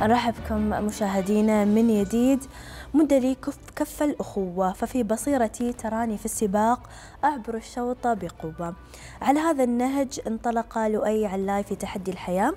نرحب بكم مشاهدينا من جديد مدري كف, كف الأخوة ففي بصيرتي تراني في السباق أعبر الشوطة بقوة على هذا النهج انطلق لؤي علاي في تحدي الحياة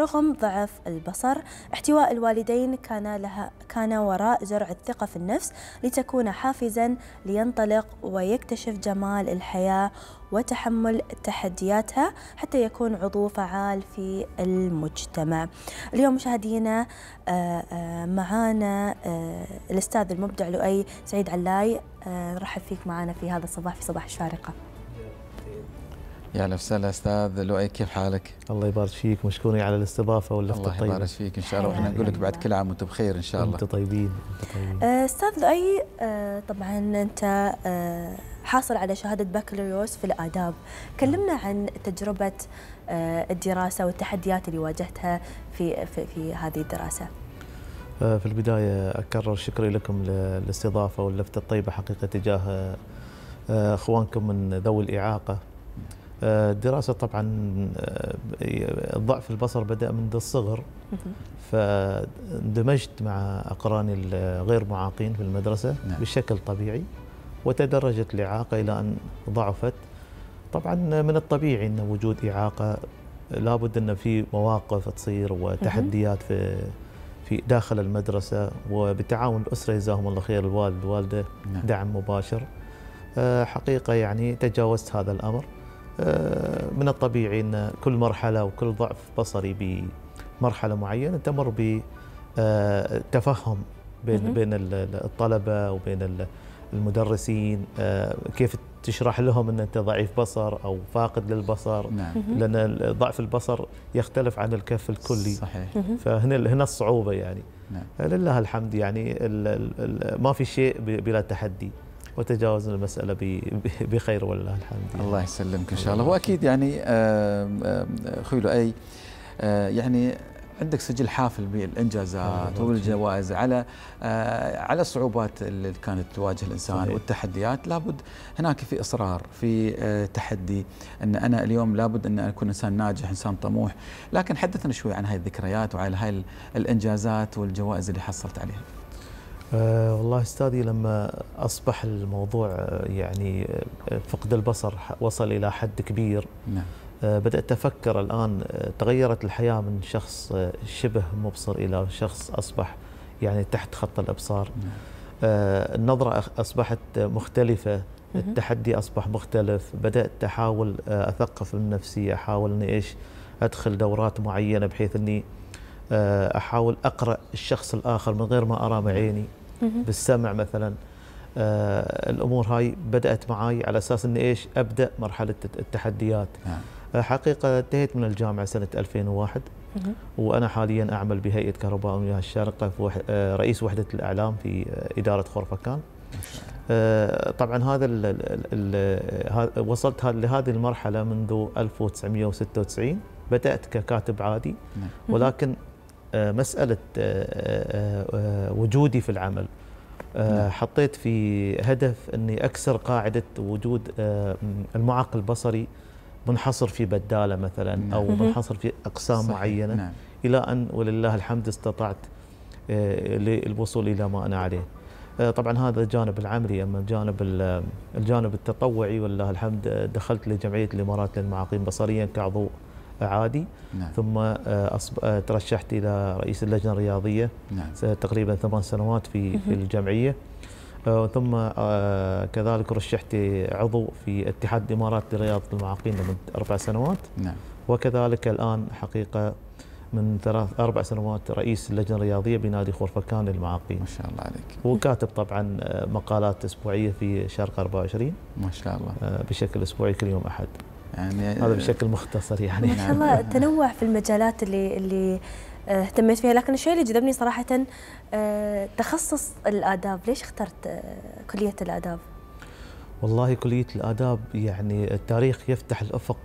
رغم ضعف البصر احتواء الوالدين كان, لها كان وراء زرع الثقة في النفس لتكون حافزا لينطلق ويكتشف جمال الحياة وتحمل تحدياتها حتى يكون عضو فعال في المجتمع اليوم مشاهدينا آه، آه، معانا آه، الأستاذ المبدع لؤي سعيد علاي آه، رحب فيك معنا في هذا الصباح في صباح الشارقة يا اهلا وسهلا استاذ لؤي كيف حالك؟ الله يبارك فيك مشكورين على الاستضافه واللفته الطيبه. الله يبارك فيك ان شاء الله واحنا نقول لك بعد كل عام وانتم بخير ان شاء الله. انتم طيبين انتم طيبين. آه، استاذ لؤي آه، طبعا انت حاصل على شهاده بكالوريوس في الاداب، كلمنا عن تجربه الدراسه والتحديات اللي واجهتها في في, في هذه الدراسه. آه، في البداية أكرر شكري لكم للاستضافة واللفتة الطيبة حقيقة تجاه آه، أخوانكم من ذوي الإعاقة آه، الدراسة طبعا ضعف البصر بدأ منذ الصغر فاندمجت مع أقراني الغير معاقين في المدرسة نعم. بشكل طبيعي وتدرجت الإعاقة إلى أن ضعفت طبعا من الطبيعي أن وجود إعاقة لابد أن في مواقف تصير وتحديات في في داخل المدرسة وبتعاون الأسرة جزاهم الله خير الوالد والوالدة نعم. دعم مباشر آه، حقيقة يعني تجاوزت هذا الأمر آه، من الطبيعي أن كل مرحلة وكل ضعف بصري بمرحلة معينة تمر بتفهم آه، بين بين الطلبة وبين المدرسين كيف تشرح لهم ان انت ضعيف بصر او فاقد للبصر نعم. لان ضعف البصر يختلف عن الكف الكلي صحيح فهنا هنا الصعوبه يعني نعم. لله الحمد يعني ما في شيء بلا تحدي وتجاوزنا المسألة بخير والله الحمد يعني. الله يسلمك إن شاء الله وأكيد يعني أخوي لؤي آه، يعني عندك سجل حافل بالانجازات والجوائز على آه، على الصعوبات اللي كانت تواجه الانسان صحيح. والتحديات لابد هناك في اصرار في آه، تحدي ان انا اليوم لابد ان اكون انسان ناجح انسان طموح لكن حدثنا شوي عن هاي الذكريات وعلى هاي الانجازات والجوائز اللي حصلت عليها أه والله استاذي لما اصبح الموضوع آه، يعني فقد البصر وصل الى حد كبير نعم آه، بدأت أفكر الآن آه، تغيرت الحياة من شخص آه، شبه مبصر إلى شخص أصبح يعني تحت خط الأبصار نعم. النظرة أصبحت مختلفة التحدي أصبح مختلف بدأت أحاول أثقف من نفسي أحاول أني إيش أدخل دورات معينة بحيث أني أحاول أقرأ الشخص الآخر من غير ما أرى معيني بالسمع مثلاً الامور هاي بدات معي على اساس اني ايش ابدا مرحله التحديات نعم. حقيقة انتهيت من الجامعة سنة 2001 وأنا حاليا أعمل بهيئة كهرباء ومياه الشارقة في آه، رئيس وحدة الإعلام في آه، إدارة خرفكان آه، طبعا هذا ال ال وصلت لهذه المرحلة منذ 1996 بدأت ككاتب عادي نعم. ولكن مسألة وجودي في العمل نعم. حطيت في هدف أني أكسر قاعدة وجود المعاق البصري منحصر في بداله مثلا نعم. او منحصر في اقسام صحيح. معينه نعم. الى ان ولله الحمد استطعت آه، للوصول الى ما انا عليه. آه، طبعا هذا الجانب العملي اما الجانب الجانب التطوعي ولله الحمد آه، دخلت لجمعيه الامارات للمعاقين بصريا كعضو عادي نعم. ثم ترشحت الى رئيس اللجنه الرياضيه نعم. تقريبا ثمان سنوات في في الجمعيه آه، ثم آه، كذلك رشحت عضو في اتحاد الامارات لرياضه المعاقين لمده اربع سنوات نعم. وكذلك الان حقيقه من ثلاث اربع سنوات رئيس اللجنه الرياضيه بنادي خورفكان للمعاقين. ما شاء الله عليك. وكاتب طبعا آه، مقالات اسبوعيه في شرق 24. ما شاء الله. بشكل اسبوعي كل يوم احد. يعني هذا بشكل مختصر يعني. نعم. ما شاء الله تنوع في المجالات اللي اللي آه، اهتميت فيها لكن الشيء اللي جذبني صراحة آه، تخصص الآداب ليش اخترت آه، كلية الآداب؟ والله كلية الآداب يعني التاريخ يفتح الأفق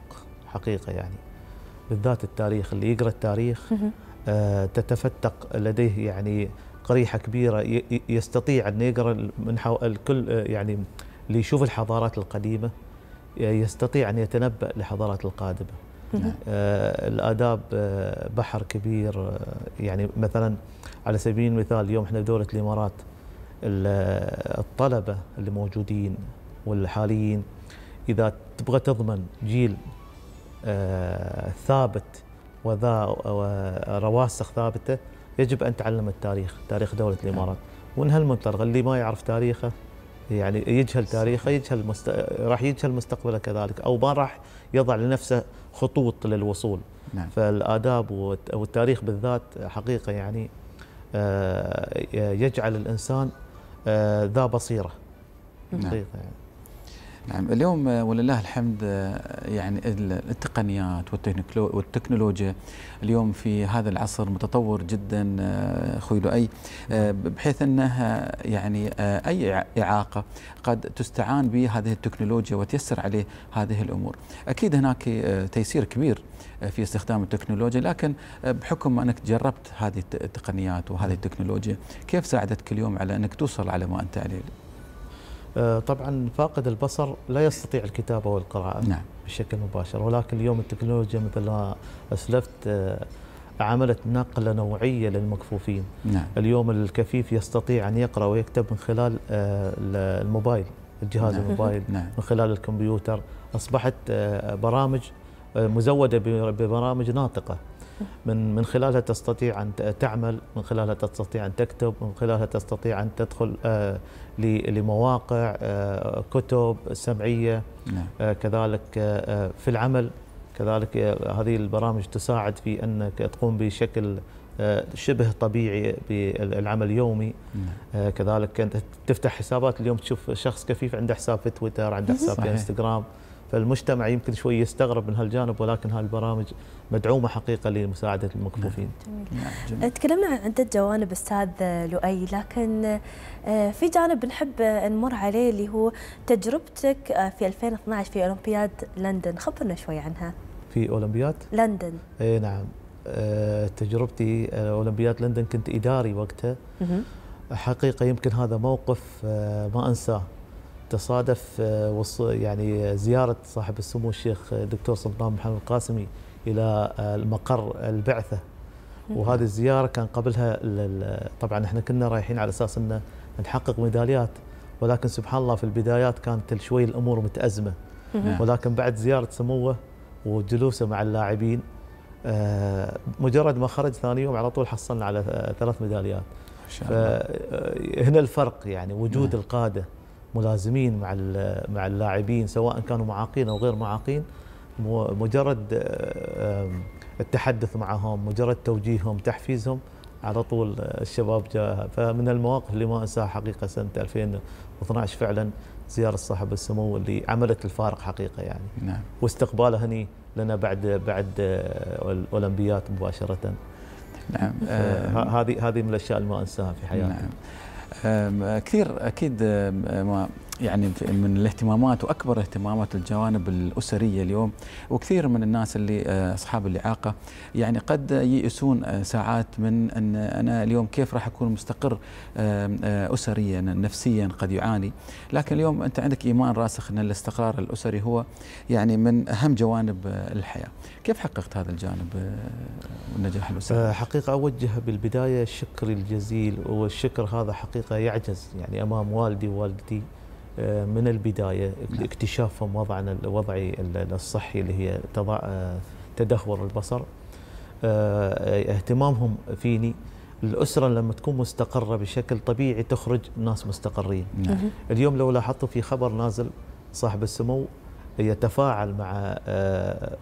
حقيقة يعني بالذات التاريخ اللي يقرأ التاريخ تتفتق لديه يعني قريحة كبيرة يستطيع أن يقرأ من الكل يعني اللي يشوف الحضارات القديمة يستطيع أن يتنبأ لحضارات القادمة آه، الاداب آه، بحر كبير آه، يعني مثلا على سبيل المثال اليوم احنا بدوله الامارات الطلبه اللي موجودين والحاليين اذا تبغى تضمن جيل ثابت وذا ورواسخ ثابته يجب ان تعلم التاريخ تاريخ دوله نعم. الامارات ومن هالمنطلق اللي ما يعرف تاريخه يعني يجهل تاريخه يجهل مست... راح يجهل مستقبله كذلك او ما راح يضع لنفسه خطوط للوصول نعم. فالاداب والتاريخ بالذات حقيقه يعني آه، يجعل الانسان آه، ذا بصيره نعم. حقيقه يعني. نعم اليوم آه، ولله الحمد آه، يعني التقنيات والتكنولوجيا اليوم في هذا العصر متطور جدا آه، اخوي لؤي بحيث انها يعني اي اعاقه قد تستعان بهذه التكنولوجيا وتيسر عليه هذه الامور. اكيد هناك تيسير كبير في استخدام التكنولوجيا لكن بحكم انك جربت هذه التقنيات وهذه التكنولوجيا كيف ساعدتك اليوم على انك توصل على ما انت عليه؟ آه، طبعا فاقد البصر لا يستطيع الكتابه والقراءه نعم. بشكل مباشر ولكن اليوم التكنولوجيا مثل ما اسلفت آه، عملت نقله نوعيه للمكفوفين نعم. اليوم الكفيف يستطيع ان يقرا ويكتب من خلال آه، الموبايل الجهاز نعم. الموبايل نعم. من خلال الكمبيوتر اصبحت برامج مزوده ببرامج ناطقه من من خلالها تستطيع أن تعمل من خلالها تستطيع أن تكتب من خلالها تستطيع أن تدخل آه، لمواقع آه، كتب سمعية نعم. آه، كذلك في العمل كذلك هذه البرامج تساعد في أنك تقوم بشكل شبه طبيعي بالعمل اليومي نعم. كذلك انت تفتح حسابات اليوم تشوف شخص كفيف عنده حساب في تويتر عنده حساب في انستغرام فالمجتمع يمكن شوي يستغرب من هالجانب ولكن هالبرامج مدعومه حقيقه لمساعده المكفوفين. نعم، جميل. نعم، جميل. أه، تكلمنا عن عده جوانب استاذ لؤي لكن أه، في جانب نحب نمر عليه اللي هو تجربتك أه، في 2012 في اولمبياد لندن، خبرنا شوي عنها. في اولمبياد؟ لندن. اي نعم. تجربتي اولمبياد لندن كنت اداري وقتها. حقيقه يمكن هذا موقف ما انساه. تصادف آه، يعني زيارة صاحب السمو الشيخ الدكتور آه، سلطان محمد القاسمي إلى آه، المقر البعثة وهذه الزيارة كان قبلها طبعا احنا كنا رايحين على أساس أن نحقق ميداليات ولكن سبحان الله في البدايات كانت شوي الأمور متأزمة نعم. ولكن بعد زيارة سموه وجلوسه مع اللاعبين مجرد ما خرج ثاني يوم على طول حصلنا على ثلاث ميداليات فهنا الفرق يعني وجود نعم. القادة ملازمين مع مع اللاعبين سواء كانوا معاقين او غير معاقين مجرد التحدث معهم مجرد توجيههم تحفيزهم على طول الشباب جاء فمن المواقف اللي ما انساها حقيقه سنه 2012 فعلا زياره صاحب السمو اللي عملت الفارق حقيقه يعني نعم. واستقباله هني لنا بعد بعد آه، الاولمبيات مباشره نعم آه، هذه هذه من الاشياء اللي ما انساها في حياتي نعم. كثير اكيد يعني من الاهتمامات واكبر اهتمامات الجوانب الاسريه اليوم وكثير من الناس اللي آه، اصحاب الاعاقه يعني قد ييئسون آه، ساعات من ان انا اليوم كيف راح اكون مستقر آه، اسريا نفسيا قد يعاني لكن اليوم انت عندك ايمان راسخ ان الاستقرار الاسري هو يعني من اهم جوانب الحياه كيف حققت هذا الجانب والنجاح الاسري حقيقه اوجه بالبدايه الشكر الجزيل والشكر هذا حقيقه يعجز يعني امام والدي ووالدتي آه، من البدايه اكتشافهم وضعنا الوضعي الصحي اللي هي آه، تدهور البصر آه، اهتمامهم فيني الاسره لما تكون مستقره بشكل طبيعي تخرج ناس مستقرين نعم. اليوم لو لاحظتوا في خبر نازل صاحب السمو يتفاعل مع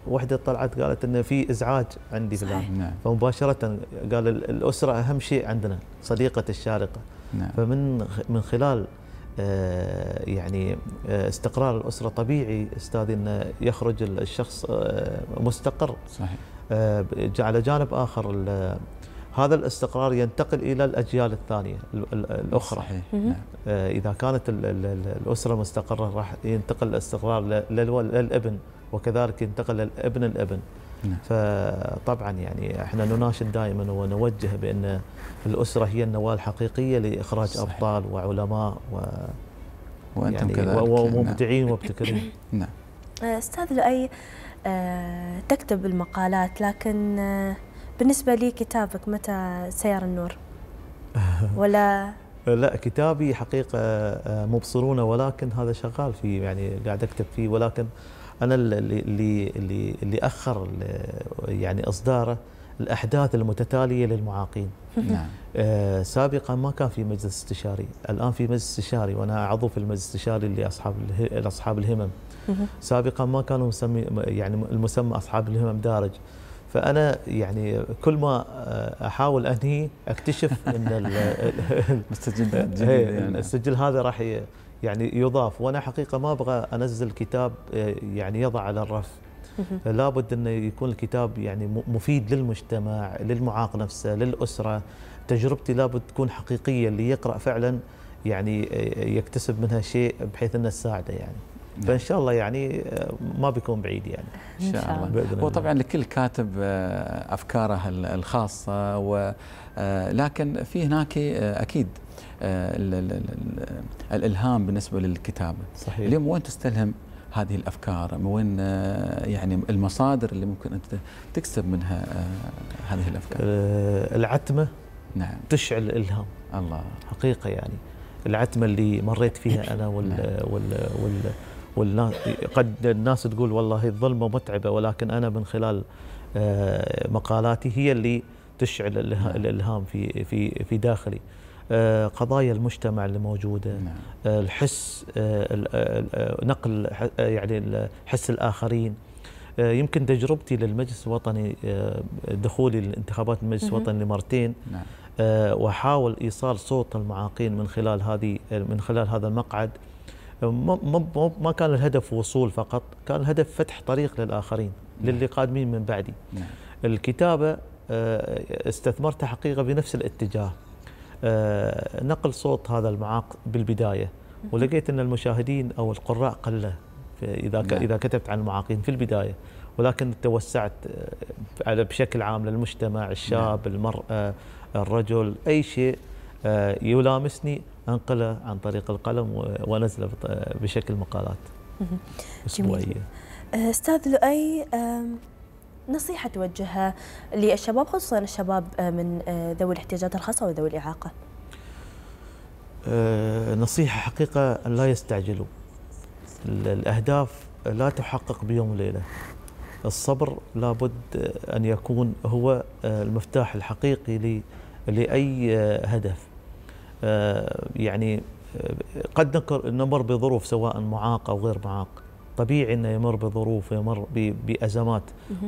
وحده طلعت قالت انه في ازعاج عندي فلان نعم. فمباشره قال الاسره اهم شيء عندنا صديقه الشارقه نعم. فمن من خلال آه، يعني آه، استقرار الاسره طبيعي استاذ انه يخرج الشخص آه، مستقر صحيح على جانب اخر هذا الاستقرار ينتقل الى الاجيال الثانيه الاخرى صحيح. نعم. اذا كانت الاسره مستقره راح ينتقل الاستقرار للابن وكذلك ينتقل للابن الابن نعم. فطبعا يعني احنا نناشد دائما ونوجه بان الاسره هي النواه الحقيقيه لاخراج صحيح. ابطال وعلماء و وانتم يعني كذلك نعم. ومبدعين وابتكاريين نعم استاذ لؤي آه، تكتب المقالات لكن آه، بالنسبه لي كتابك متى سيار النور ولا لا كتابي حقيقه آه، مبصرونه ولكن هذا شغال فيه يعني قاعد اكتب فيه ولكن انا اللي اللي اللي اخر يعني اصداره الاحداث المتتاليه للمعاقين نعم آه سابقا ما كان في مجلس استشاري الان في مجلس استشاري وانا عضو في المجلس الاستشاري لاصحاب لاصحاب الهمم سابقا ما كانوا مسمي يعني المسمى اصحاب الهمم دارج فانا يعني كل ما آه، احاول انهي اكتشف ان السجل إيه، يعني. السجل هذا راح يعني يضاف وانا حقيقه ما ابغى انزل كتاب آه، يعني يضع على الرف لابد انه يكون الكتاب يعني مفيد للمجتمع للمعاق نفسه للاسره تجربتي لابد تكون حقيقيه اللي يقرا فعلا يعني آه، يكتسب منها شيء بحيث انه تساعده يعني فان شاء الله يعني آه، ما بيكون بعيد يعني ان شاء الله بإذن الله. وطبعا لكل كاتب آه، افكاره الخاصه و آه، لكن في هناك اكيد الالهام بالنسبه للكتابه صحيح اليوم وين تستلهم هذه الافكار من وين يعني المصادر اللي ممكن انت تكسب منها هذه الافكار العتمه نعم تشعل الالهام الله حقيقه يعني العتمه اللي مريت فيها انا وال نعم. وال, وال والناس قد الناس تقول والله الظلمه متعبه ولكن انا من خلال آه، مقالاتي هي اللي تشعل نعم. الالهام في في في داخلي آه، قضايا المجتمع اللي موجوده نعم. آه، الحس نقل يعني حس الاخرين يمكن تجربتي للمجلس الوطني دخولي للانتخابات المجلس الوطني مرتين نعم. واحاول ايصال صوت المعاقين من خلال هذه من خلال هذا المقعد ما ما كان الهدف وصول فقط كان الهدف فتح طريق للاخرين نعم. للي قادمين من بعدي نعم. الكتابه آه، استثمرتها حقيقه بنفس الاتجاه آه، نقل صوت هذا المعاق بالبدايه ولقيت ان المشاهدين او القراء قله اذا نعم. اذا كتبت عن المعاقين في البدايه ولكن توسعت آه، على بشكل عام للمجتمع الشاب نعم. المراه الرجل اي شيء آه، يلامسني انقله عن طريق القلم وانزله بشكل مقالات اسبوعيه. آه، استاذ لؤي نصيحه توجهها للشباب خصوصا الشباب آه، من ذوي الاحتياجات الخاصه وذوي الاعاقه. نصيحه حقيقه ان لا يستعجلوا. الاهداف لا تحقق بيوم وليله. الصبر لابد ان يكون هو المفتاح الحقيقي لاي هدف آه، يعني آه، قد نمر بظروف سواء معاق او غير معاق طبيعي انه يمر بظروف ويمر بازمات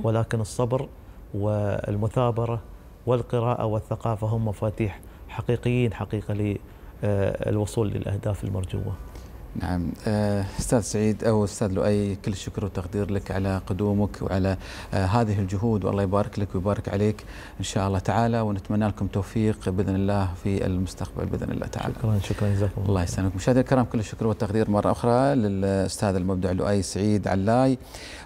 ولكن الصبر والمثابره والقراءه والثقافه هم مفاتيح حقيقيين حقيقه للوصول آه، للاهداف المرجوه نعم آه، استاذ سعيد او استاذ لؤي كل الشكر والتقدير لك على قدومك وعلى آه، هذه الجهود والله يبارك لك ويبارك عليك ان شاء الله تعالى ونتمنى لكم توفيق باذن الله في المستقبل باذن الله تعالى. شكرا شكرا جزاكم الله. الله يسلمك مشاهدينا الكرام كل الشكر والتقدير مره اخرى للاستاذ المبدع لؤي سعيد علاي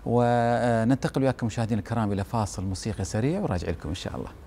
وننتقل آه، وياكم مشاهدينا الكرام الى فاصل موسيقي سريع وراجع لكم ان شاء الله.